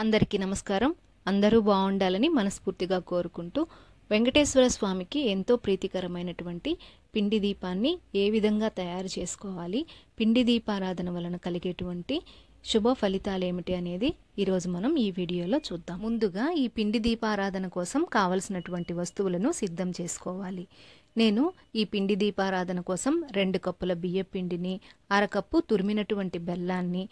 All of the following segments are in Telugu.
అందరికీ నమస్కారం అందరూ బాగుండాలని మనస్ఫూర్తిగా కోరుకుంటూ వెంకటేశ్వర స్వామికి ఎంతో ప్రీతికరమైనటువంటి పిండి దీపాన్ని ఏ విధంగా తయారు చేసుకోవాలి పిండి దీపారాధన వలన కలిగేటువంటి శుభ ఫలితాలు ఏమిటి అనేది ఈరోజు మనం ఈ వీడియోలో చూద్దాం ముందుగా ఈ పిండి దీపారాధన కోసం కావలసినటువంటి వస్తువులను సిద్ధం చేసుకోవాలి నేను ఈ పిండి దీపారాధన కోసం రెండు కప్పుల బియ్య పిండిని అరకప్పు తురిమినటువంటి బెల్లాన్ని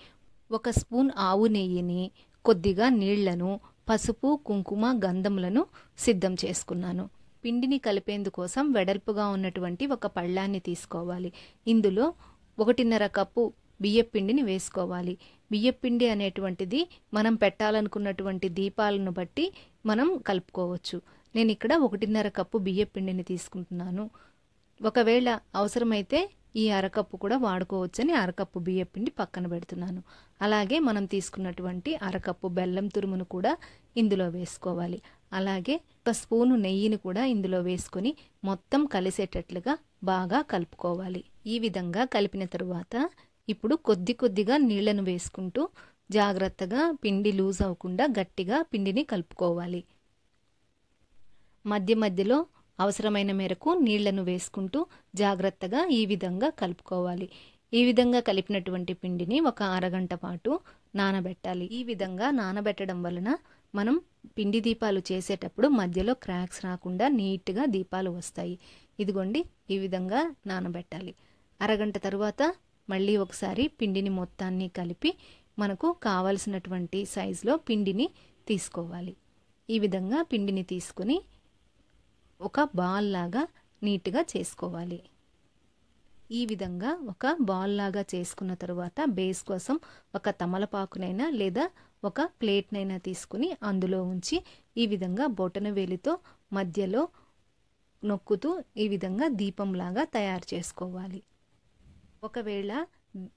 ఒక స్పూన్ ఆవు నెయ్యిని కొద్దిగా నీళ్లను పసుపు కుంకుమ గంధములను సిద్ధం చేసుకున్నాను పిండిని కలిపేందుకోసం వెడల్పుగా ఉన్నటువంటి ఒక పళ్ళాన్ని తీసుకోవాలి ఇందులో ఒకటిన్నర కప్పు బియ్యపిండిని వేసుకోవాలి బియ్యపిండి అనేటువంటిది మనం పెట్టాలనుకున్నటువంటి దీపాలను బట్టి మనం కలుపుకోవచ్చు నేను ఇక్కడ ఒకటిన్నర కప్పు బియ్యపిండిని తీసుకుంటున్నాను ఒకవేళ అవసరమైతే ఈ అరకప్పు కూడా వాడుకోవచ్చని అరకప్పు బియ్యం పిండి పక్కన పెడుతున్నాను అలాగే మనం తీసుకున్నటువంటి అరకప్పు బెల్లం తురుమును కూడా ఇందులో వేసుకోవాలి అలాగే ఒక స్పూను నెయ్యిని కూడా ఇందులో వేసుకొని మొత్తం కలిసేటట్లుగా బాగా కలుపుకోవాలి ఈ విధంగా కలిపిన తరువాత ఇప్పుడు కొద్ది కొద్దిగా నీళ్లను వేసుకుంటూ జాగ్రత్తగా పిండి లూజ్ అవ్వకుండా గట్టిగా పిండిని కలుపుకోవాలి మధ్య మధ్యలో అవసరమైన మేరకు నీళ్లను వేసుకుంటూ జాగ్రత్తగా ఈ విధంగా కలుపుకోవాలి ఈ విధంగా కలిపినటువంటి పిండిని ఒక అరగంట పాటు నానబెట్టాలి ఈ విధంగా నానబెట్టడం వలన మనం పిండి దీపాలు చేసేటప్పుడు మధ్యలో క్రాక్స్ రాకుండా నీట్గా దీపాలు వస్తాయి ఇదిగోండి ఈ విధంగా నానబెట్టాలి అరగంట తరువాత మళ్ళీ ఒకసారి పిండిని మొత్తాన్ని కలిపి మనకు కావలసినటువంటి సైజులో పిండిని తీసుకోవాలి ఈ విధంగా పిండిని తీసుకుని ఒక బాల్ లాగా నీట్గా చేసుకోవాలి ఈ విధంగా ఒక బాల్ లాగా చేసుకున్న తరువాత బేస్ కోసం ఒక తమలపాకునైనా లేదా ఒక ప్లేట్నైనా తీసుకుని అందులో ఉంచి ఈ విధంగా బొటన వేలితో మధ్యలో నొక్కుతూ ఈ విధంగా దీపంలాగా తయారు చేసుకోవాలి ఒకవేళ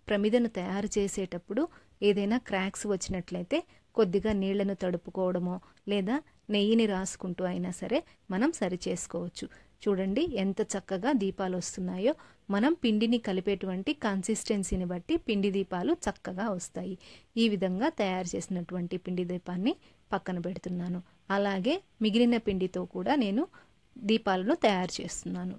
ప్రమిదను తయారు చేసేటప్పుడు ఏదైనా క్రాక్స్ వచ్చినట్లయితే కొద్దిగా నీళ్లను తడుపుకోవడమో లేదా నెయ్యిని రాసుకుంటూ అయినా సరే మనం సరి చేసుకోవచ్చు చూడండి ఎంత చక్కగా దీపాలు వస్తున్నాయో మనం పిండిని కలిపేటువంటి కన్సిస్టెన్సీని బట్టి పిండి దీపాలు చక్కగా వస్తాయి ఈ విధంగా తయారు చేసినటువంటి పిండి దీపాన్ని పక్కన పెడుతున్నాను అలాగే మిగిలిన పిండితో కూడా నేను దీపాలను తయారు చేస్తున్నాను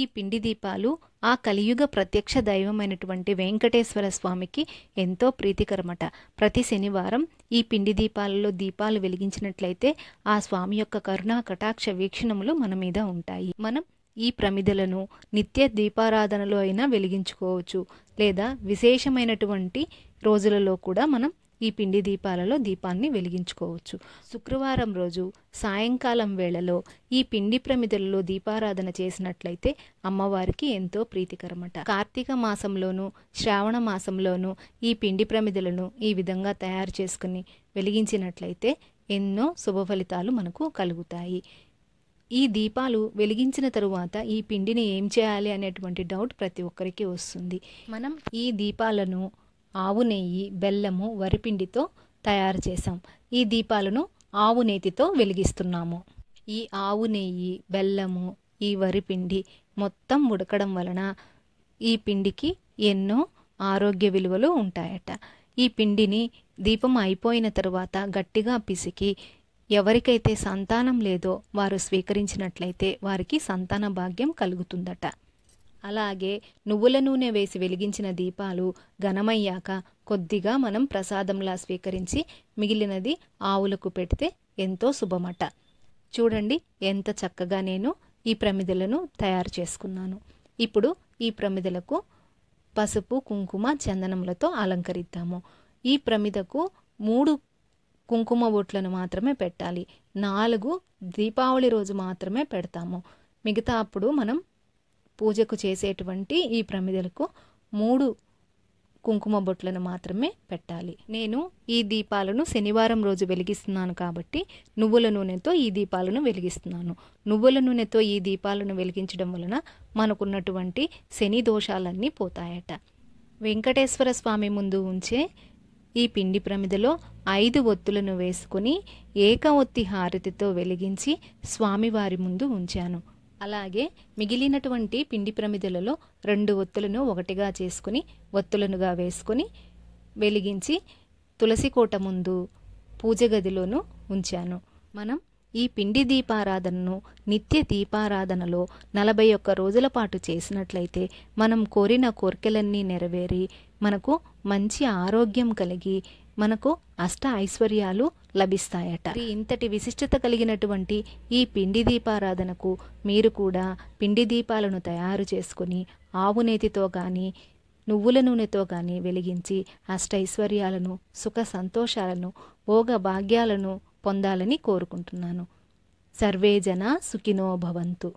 ఈ పిండి దీపాలు ఆ కలియుగ ప్రత్యక్ష దైవమైనటువంటి వెంకటేశ్వర స్వామికి ఎంతో ప్రీతికరమట ప్రతి శనివారం ఈ పిండి దీపాలలో దీపాలు వెలిగించినట్లయితే ఆ స్వామి యొక్క కరుణా కటాక్ష వీక్షణములు మన మీద ఉంటాయి మనం ఈ ప్రమిదలను నిత్య దీపారాధనలో అయినా వెలిగించుకోవచ్చు లేదా విశేషమైనటువంటి రోజులలో కూడా మనం ఈ పిండి దీపాలలో దీపాన్ని వెలిగించుకోవచ్చు శుక్రవారం రోజు సాయంకాలం వేళలో ఈ పిండి ప్రమిదలలో దీపారాధన చేసినట్లయితే అమ్మవారికి ఎంతో ప్రీతికరమట కార్తీక మాసంలోనూ శ్రావణ మాసంలోనూ ఈ పిండి ప్రమిదలను ఈ విధంగా తయారు చేసుకుని వెలిగించినట్లయితే ఎన్నో శుభ ఫలితాలు మనకు కలుగుతాయి ఈ దీపాలు వెలిగించిన తరువాత ఈ పిండిని ఏం చేయాలి అనేటువంటి డౌట్ ప్రతి ఒక్కరికి వస్తుంది మనం ఈ దీపాలను ఆవు నెయ్యి బెల్లము వరిపిండితో తయారు చేశాం ఈ దీపాలను ఆవు నేతితో వెలిగిస్తున్నాము ఈ ఆవు నెయ్యి బెల్లము ఈ వరిపిండి మొత్తం ఉడకడం వలన ఈ పిండికి ఎన్నో ఆరోగ్య విలువలు ఉంటాయట ఈ పిండిని దీపం అయిపోయిన తరువాత గట్టిగా పిసికి ఎవరికైతే సంతానం లేదో వారు స్వీకరించినట్లయితే వారికి సంతాన భాగ్యం కలుగుతుందట అలాగే నువ్వుల నూనె వేసి వెలిగించిన దీపాలు ఘనమయ్యాక కొద్దిగా మనం ప్రసాదంలా స్వీకరించి మిగిలినది ఆవులకు పెడితే ఎంతో శుభమట చూడండి ఎంత చక్కగా నేను ఈ ప్రమిదలను తయారు చేసుకున్నాను ఇప్పుడు ఈ ప్రమిదలకు పసుపు కుంకుమ చందనములతో అలంకరిద్దాము ఈ ప్రమిదకు మూడు కుంకుమ ఓట్లను మాత్రమే పెట్టాలి నాలుగు దీపావళి రోజు మాత్రమే పెడతాము మిగతా అప్పుడు మనం పూజకు చేసేటువంటి ఈ ప్రమిదలకు మూడు కుంకుమ బొట్లను మాత్రమే పెట్టాలి నేను ఈ దీపాలను శనివారం రోజు వెలిగిస్తున్నాను కాబట్టి నువ్వుల నూనెతో ఈ దీపాలను వెలిగిస్తున్నాను నువ్వుల నూనెతో ఈ దీపాలను వెలిగించడం వలన మనకున్నటువంటి శని దోషాలన్నీ పోతాయట వెంకటేశ్వర స్వామి ముందు ఉంచే ఈ పిండి ప్రమిదలో ఐదు ఒత్తులను వేసుకుని ఏక ఒత్తి హారతితో వెలిగించి స్వామివారి ముందు ఉంచాను అలాగే మిగిలినటువంటి పిండి ప్రమిదలలో రెండు ఒత్తులను ఒకటిగా చేసుకుని ఒత్తులనుగా వేసుకుని వెలిగించి తులసి కోట ముందు పూజ గదిలోనూ ఉంచాను మనం ఈ పిండి దీపారాధనను నిత్య దీపారాధనలో నలభై ఒక్క రోజుల పాటు చేసినట్లయితే మనం కోరిన కోరికలన్నీ నెరవేరి మనకు మంచి ఆరోగ్యం కలిగి మనకు అష్ట ఐశ్వర్యాలు లభిస్తాయట ఇంతటి విశిష్టత కలిగినటువంటి ఈ పిండి దీపారాధనకు మీరు కూడా పిండి దీపాలను తయారు చేసుకుని ఆవు నేతితో కానీ నువ్వుల నూనెతో కానీ వెలిగించి అష్టైశ్వర్యాలను సుఖ సంతోషాలను భోగ భాగ్యాలను పొందాలని కోరుకుంటున్నాను సర్వే జన సుఖినో భవంతు